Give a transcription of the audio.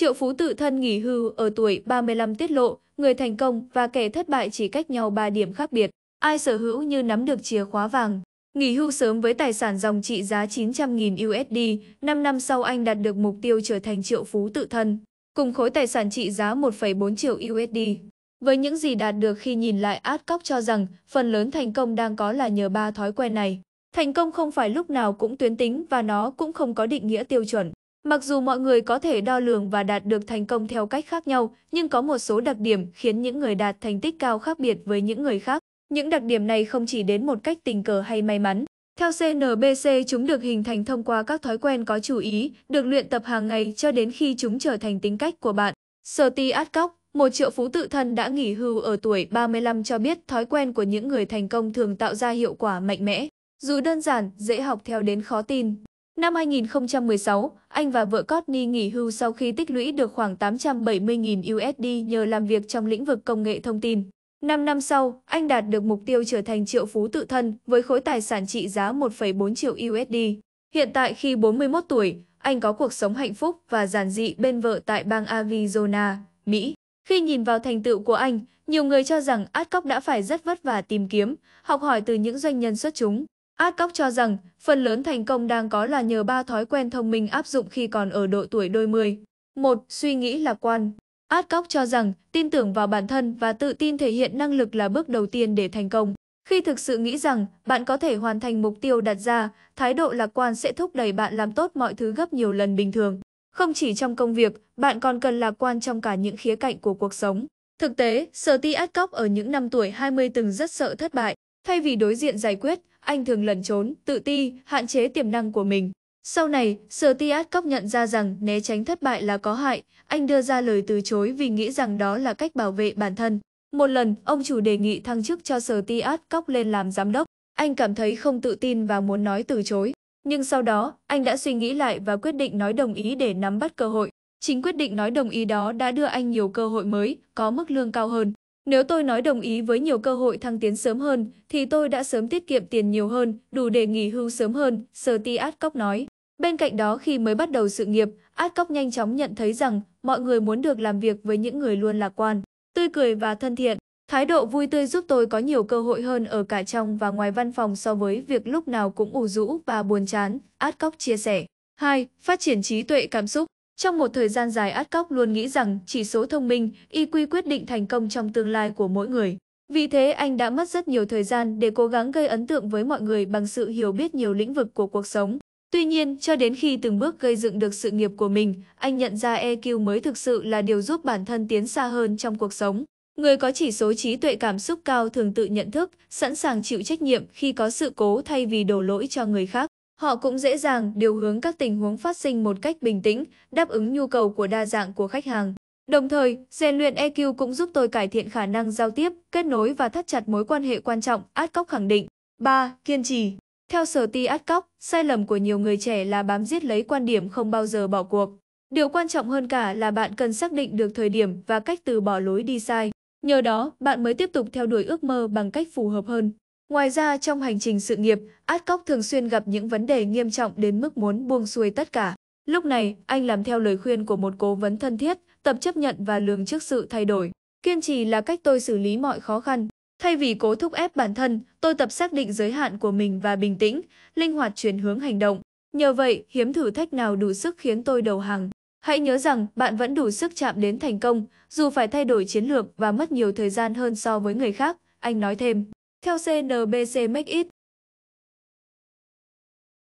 Triệu Phú tự thân nghỉ hưu ở tuổi 35 tiết lộ, người thành công và kẻ thất bại chỉ cách nhau 3 điểm khác biệt. Ai sở hữu như nắm được chìa khóa vàng. Nghỉ hưu sớm với tài sản dòng trị giá 900.000 USD, 5 năm sau anh đạt được mục tiêu trở thành triệu phú tự thân, cùng khối tài sản trị giá 1,4 triệu USD. Với những gì đạt được khi nhìn lại Ad Cóc cho rằng phần lớn thành công đang có là nhờ ba thói quen này. Thành công không phải lúc nào cũng tuyến tính và nó cũng không có định nghĩa tiêu chuẩn. Mặc dù mọi người có thể đo lường và đạt được thành công theo cách khác nhau, nhưng có một số đặc điểm khiến những người đạt thành tích cao khác biệt với những người khác. Những đặc điểm này không chỉ đến một cách tình cờ hay may mắn. Theo CNBC, chúng được hình thành thông qua các thói quen có chú ý, được luyện tập hàng ngày cho đến khi chúng trở thành tính cách của bạn. Serti Adcock, một triệu phú tự thân đã nghỉ hưu ở tuổi 35 cho biết thói quen của những người thành công thường tạo ra hiệu quả mạnh mẽ. Dù đơn giản, dễ học theo đến khó tin. Năm 2016, anh và vợ Courtney nghỉ hưu sau khi tích lũy được khoảng 870.000 USD nhờ làm việc trong lĩnh vực công nghệ thông tin. 5 năm sau, anh đạt được mục tiêu trở thành triệu phú tự thân với khối tài sản trị giá 1,4 triệu USD. Hiện tại khi 41 tuổi, anh có cuộc sống hạnh phúc và giản dị bên vợ tại bang Arizona, Mỹ. Khi nhìn vào thành tựu của anh, nhiều người cho rằng Adcock đã phải rất vất vả tìm kiếm, học hỏi từ những doanh nhân xuất chúng. Adcock cho rằng phần lớn thành công đang có là nhờ ba thói quen thông minh áp dụng khi còn ở độ tuổi đôi mươi. Một, Suy nghĩ lạc quan. Adcock cho rằng tin tưởng vào bản thân và tự tin thể hiện năng lực là bước đầu tiên để thành công. Khi thực sự nghĩ rằng bạn có thể hoàn thành mục tiêu đặt ra, thái độ lạc quan sẽ thúc đẩy bạn làm tốt mọi thứ gấp nhiều lần bình thường. Không chỉ trong công việc, bạn còn cần lạc quan trong cả những khía cạnh của cuộc sống. Thực tế, Sở Ti Adcock ở những năm tuổi 20 từng rất sợ thất bại. Thay vì đối diện giải quyết, anh thường lẩn trốn, tự ti, hạn chế tiềm năng của mình. Sau này, Sir Tiat Cóc nhận ra rằng né tránh thất bại là có hại, anh đưa ra lời từ chối vì nghĩ rằng đó là cách bảo vệ bản thân. Một lần, ông chủ đề nghị thăng chức cho Sir Tiat Cóc lên làm giám đốc. Anh cảm thấy không tự tin và muốn nói từ chối. Nhưng sau đó, anh đã suy nghĩ lại và quyết định nói đồng ý để nắm bắt cơ hội. Chính quyết định nói đồng ý đó đã đưa anh nhiều cơ hội mới, có mức lương cao hơn. Nếu tôi nói đồng ý với nhiều cơ hội thăng tiến sớm hơn, thì tôi đã sớm tiết kiệm tiền nhiều hơn, đủ để nghỉ hưu sớm hơn, Sơ Ti Át nói. Bên cạnh đó khi mới bắt đầu sự nghiệp, Át nhanh chóng nhận thấy rằng mọi người muốn được làm việc với những người luôn lạc quan, tươi cười và thân thiện. Thái độ vui tươi giúp tôi có nhiều cơ hội hơn ở cả trong và ngoài văn phòng so với việc lúc nào cũng ủ rũ và buồn chán, Át chia sẻ. 2. Phát triển trí tuệ cảm xúc trong một thời gian dài Át Cóc luôn nghĩ rằng chỉ số thông minh, IQ quyết định thành công trong tương lai của mỗi người. Vì thế anh đã mất rất nhiều thời gian để cố gắng gây ấn tượng với mọi người bằng sự hiểu biết nhiều lĩnh vực của cuộc sống. Tuy nhiên, cho đến khi từng bước gây dựng được sự nghiệp của mình, anh nhận ra EQ mới thực sự là điều giúp bản thân tiến xa hơn trong cuộc sống. Người có chỉ số trí tuệ cảm xúc cao thường tự nhận thức, sẵn sàng chịu trách nhiệm khi có sự cố thay vì đổ lỗi cho người khác. Họ cũng dễ dàng điều hướng các tình huống phát sinh một cách bình tĩnh, đáp ứng nhu cầu của đa dạng của khách hàng. Đồng thời, rèn luyện EQ cũng giúp tôi cải thiện khả năng giao tiếp, kết nối và thắt chặt mối quan hệ quan trọng, Adcock khẳng định. 3. Kiên trì Theo sở ti Adcock, sai lầm của nhiều người trẻ là bám giết lấy quan điểm không bao giờ bỏ cuộc. Điều quan trọng hơn cả là bạn cần xác định được thời điểm và cách từ bỏ lối đi sai. Nhờ đó, bạn mới tiếp tục theo đuổi ước mơ bằng cách phù hợp hơn. Ngoài ra trong hành trình sự nghiệp, Át Cóc thường xuyên gặp những vấn đề nghiêm trọng đến mức muốn buông xuôi tất cả. Lúc này, anh làm theo lời khuyên của một cố vấn thân thiết, tập chấp nhận và lường trước sự thay đổi. Kiên trì là cách tôi xử lý mọi khó khăn. Thay vì cố thúc ép bản thân, tôi tập xác định giới hạn của mình và bình tĩnh, linh hoạt chuyển hướng hành động. Nhờ vậy, hiếm thử thách nào đủ sức khiến tôi đầu hàng. Hãy nhớ rằng bạn vẫn đủ sức chạm đến thành công, dù phải thay đổi chiến lược và mất nhiều thời gian hơn so với người khác, anh nói thêm. Theo CNBC Make It,